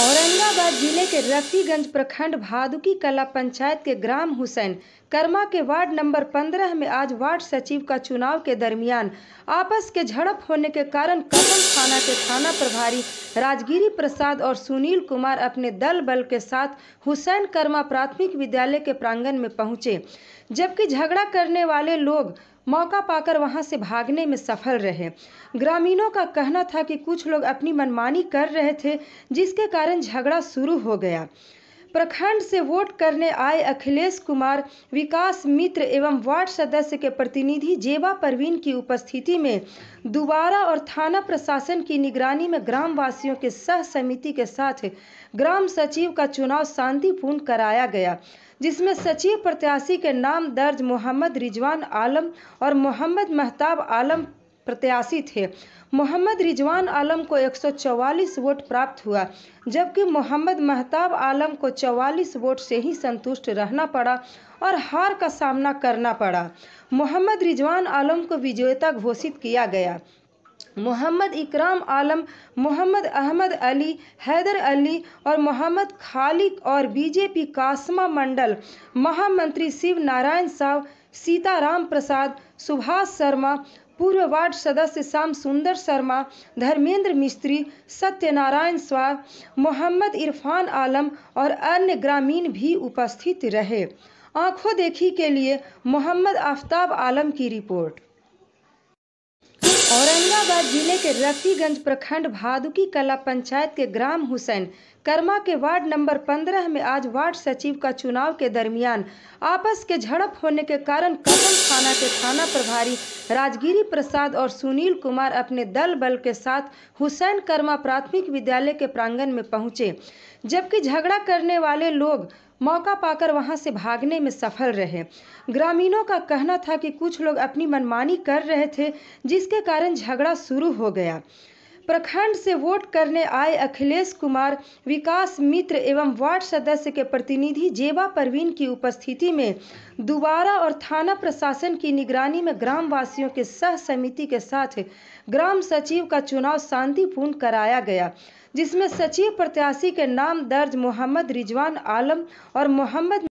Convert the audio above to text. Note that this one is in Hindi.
औरंगाबाद जिले के रफीगंज प्रखंड भादुकी कला पंचायत के ग्राम हुसैन कर्मा के वार्ड नंबर 15 में आज वार्ड सचिव का चुनाव के दरमियान आपस के झड़प होने के कारण कदम थाना के थाना प्रभारी राजगिरी प्रसाद और सुनील कुमार अपने दल बल के साथ हुसैन कर्मा प्राथमिक विद्यालय के प्रांगण में पहुंचे जबकि झगड़ा करने वाले लोग मौका पाकर वहां से भागने में सफल रहे ग्रामीणों का कहना था कि कुछ लोग अपनी मनमानी कर रहे थे जिसके कारण झगड़ा शुरू हो गया प्रखंड से वोट करने आए अखिलेश कुमार विकास मित्र एवं वार्ड सदस्य के प्रतिनिधि जेबा परवीन की उपस्थिति में दुबारा और थाना प्रशासन की निगरानी में ग्रामवासियों के सह समिति के साथ ग्राम सचिव का चुनाव शांतिपूर्ण कराया गया जिसमें सचिव प्रत्याशी के नाम दर्ज मोहम्मद रिजवान आलम और मोहम्मद महताब आलम प्रत्याशी थे मोहम्मद रिजवान आलम को 144 वोट प्राप्त हुआ जबकि मोहम्मद महताब आलम को 44 वोट से ही संतुष्ट रहना पड़ा और हार का सामना करना पड़ा मोहम्मद रिजवान आलम को विजेता घोषित किया गया मोहम्मद इकराम आलम मोहम्मद अहमद अली हैदर अली और मोहम्मद खालिक और बीजेपी कासमा मंडल महामंत्री शिव नारायण साहब सीताराम प्रसाद सुभाष शर्मा पूर्व वार्ड सदस्य श्याम सुंदर शर्मा धर्मेंद्र मिस्त्री सत्यनारायण स्वा मोहम्मद इरफान आलम और अन्य ग्रामीण भी उपस्थित रहे आंखों देखी के लिए मोहम्मद आफ्ताब आलम की रिपोर्ट औरंगाबाद जिले के रफीगंज प्रखंड भादुकी कला पंचायत के ग्राम हुसैन करमा के वार्ड नंबर 15 में आज वार्ड सचिव का चुनाव के दरमियान आपस के झड़प होने के कारण कदम थाना के थाना प्रभारी राजगिरी प्रसाद और सुनील कुमार अपने दल बल के साथ हुसैन कर्मा प्राथमिक विद्यालय के प्रांगण में पहुंचे जबकि झगड़ा करने वाले लोग मौका पाकर वहां से भागने में सफल रहे ग्रामीणों का कहना था कि कुछ लोग अपनी मनमानी कर रहे थे जिसके कारण झगड़ा शुरू हो गया प्रखंड से वोट करने आए अखिलेश कुमार विकास मित्र एवं वार्ड सदस्य के प्रतिनिधि जेबा परवीन की उपस्थिति में दुबारा और थाना प्रशासन की निगरानी में ग्रामवासियों के सह समिति के साथ ग्राम सचिव का चुनाव शांतिपूर्ण कराया गया जिसमें सचिव प्रत्याशी के नाम दर्ज मोहम्मद रिजवान आलम और मोहम्मद